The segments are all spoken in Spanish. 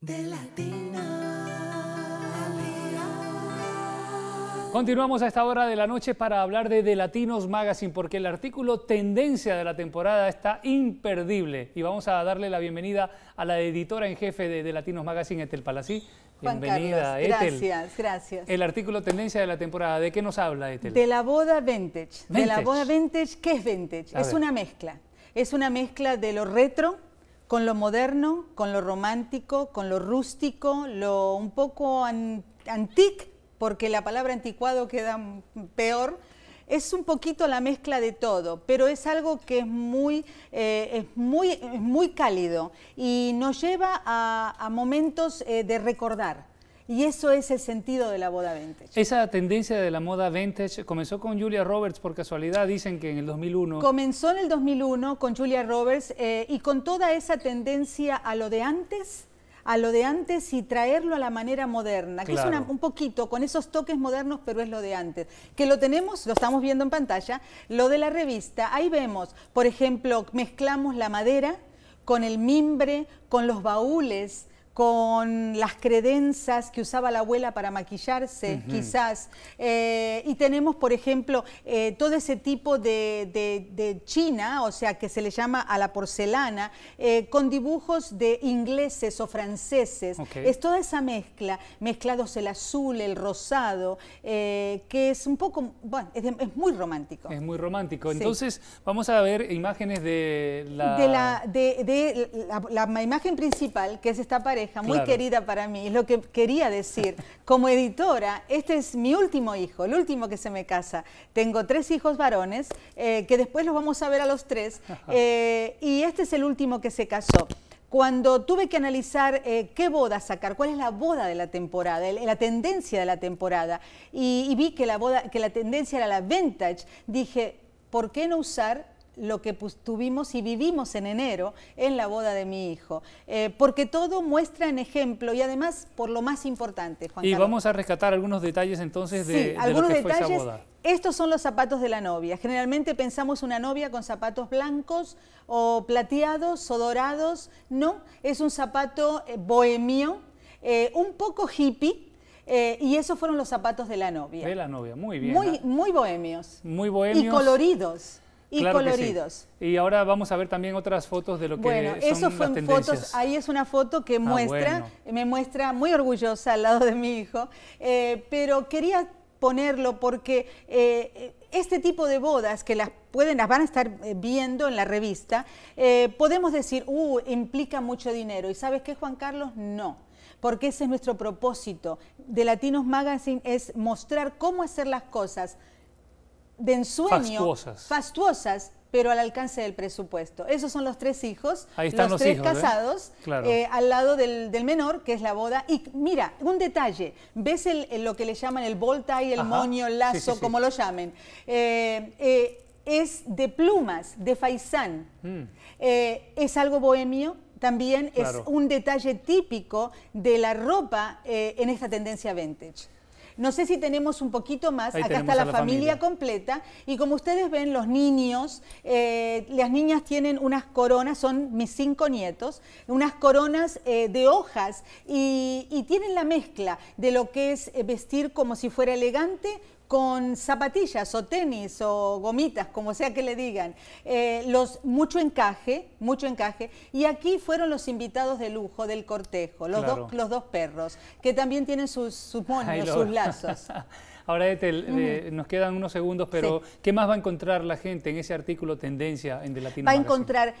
de Latina. Continuamos a esta hora de la noche para hablar de The Latinos Magazine, porque el artículo tendencia de la temporada está imperdible. Y vamos a darle la bienvenida a la editora en jefe de The Latinos Magazine, Etel Palací. bienvenida, Carlos. Gracias, gracias. El artículo tendencia de la temporada, ¿de qué nos habla, Etel? De la boda vintage. De la boda vintage, ¿qué es vintage? es una mezcla. Es una mezcla de lo retro, con lo moderno, con lo romántico, con lo rústico, lo un poco antique, porque la palabra anticuado queda peor. Es un poquito la mezcla de todo, pero es algo que es muy, eh, es muy, muy cálido y nos lleva a, momentos eh, de recordar y eso es el sentido de la boda vintage. Esa tendencia de la moda vintage comenzó con Julia Roberts por casualidad, dicen que en el 2001. Comenzó en el 2001 con Julia Roberts eh, y con toda esa tendencia a lo de antes a lo de antes y traerlo a la manera moderna, que es un poquito con esos toques modernos, pero es lo de antes. Que lo tenemos, lo estamos viendo en pantalla, lo de la revista, ahí vemos, por ejemplo, mezclamos la madera con el mimbre, con los baúles, con las credencias que usaba la abuela para maquillarse, quizás. Eh, y tenemos, por ejemplo, eh, todo ese tipo de, china, o sea, que se le llama a la porcelana, eh, con dibujos de ingleses o franceses. Es toda esa mezcla, mezclados el azul, el rosado, que es un poco, bueno, es, muy romántico. Es muy romántico. Entonces, vamos a ver imágenes de la... De la, la imagen principal, que es esta pared, muy querida para mí. Es lo que quería decir. Como editora, este es mi último hijo, el último que se me casa. Tengo tres hijos varones, eh, que después los vamos a ver a los tres. Eh, y este es el último que se casó cuando tuve que analizar eh, qué boda sacar, cuál es la boda de la temporada, la tendencia de la temporada, y, vi que la, boda, que la tendencia era la vintage, dije, ¿por qué no usar lo que pues, tuvimos y vivimos en enero en la boda de mi hijo, eh, porque todo muestra en ejemplo y además por lo más importante, Juan Y vamos a rescatar algunos detalles entonces de, lo que fue esa boda. Estos son los zapatos de la novia. Generalmente pensamos una novia con zapatos blancos o plateados o dorados, no, es un zapato eh, bohemio, eh, un poco hippie, y esos fueron los zapatos de la novia. De la novia, muy bien. Muy, ¿ah? muy bohemios. Muy bohemios. Y coloridos y coloridos. Y ahora vamos a ver también otras fotos de lo que bueno, son eso fotos. Ahí es una foto que ah, muestra, me muestra muy orgullosa al lado de mi hijo, eh, pero quería ponerlo porque eh, este tipo de bodas que las pueden, las van a estar eh, viendo en la revista, podemos decir, uh, implica mucho dinero. ¿Y sabes qué, Juan Carlos? No porque ese es nuestro propósito de Latinos Magazine, es mostrar cómo hacer las cosas de ensueño, fastuosas. pero al alcance del presupuesto. Esos son los tres hijos, los, tres ¿eh? casados, eh, al lado del, menor, que es la boda. Y mira, un detalle, ves lo que le llaman el volta y el moño, el lazo, como lo llamen. Eh, es de plumas, de faisán. Mm. es algo bohemio, también es un detalle típico de la ropa en esta tendencia vintage. No sé si tenemos un poquito más. Acá está la, familia, completa. Y como ustedes ven, los niños, eh, las niñas tienen unas coronas, son mis cinco nietos, unas coronas eh, de hojas y tienen la mezcla de lo que es eh, vestir como si fuera elegante con zapatillas o tenis o gomitas, como sea que le digan. Eh, los, mucho encaje, mucho encaje. Y aquí fueron los invitados de lujo del cortejo, los, dos, los dos perros, que también tienen sus, sus monos, sus lazos. Ahora, este, eh, nos quedan unos segundos, pero ¿qué más va a encontrar la gente en ese artículo Tendencia en de Latina Va a encontrar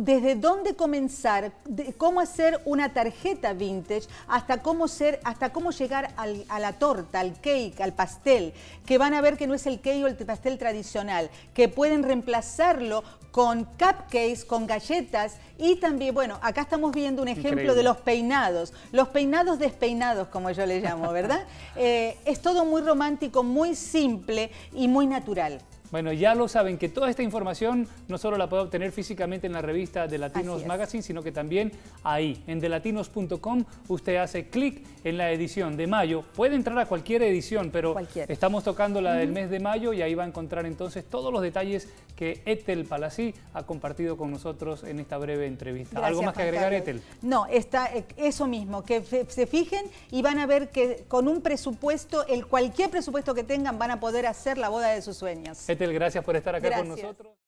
desde dónde comenzar, cómo hacer una tarjeta vintage, hasta cómo, ser, hasta cómo llegar a la torta, al cake, al pastel, que van a ver que no es el cake o el pastel tradicional, que pueden reemplazarlo con cupcakes, con galletas y también, bueno, acá estamos viendo un ejemplo de los peinados, los peinados despeinados, como yo le llamo, ¿verdad? Eh, es todo muy romántico, muy simple y muy natural. Bueno, ya lo saben que toda esta información no solo la puede obtener físicamente en la revista de Latinos Magazine, sino que también ahí, en delatinos.com, usted hace clic en la edición de mayo. Puede entrar a cualquier edición, pero estamos tocando la del mes de mayo y ahí va a encontrar entonces todos los detalles que Ethel Palací ha compartido con nosotros en esta breve entrevista. ¿Algo más que agregar, Ethel? No, está eh, eso mismo, que se fijen y van a ver que con un presupuesto, el cualquier presupuesto que tengan, van a poder hacer la boda de sus sueños gracias por estar acá con nosotros.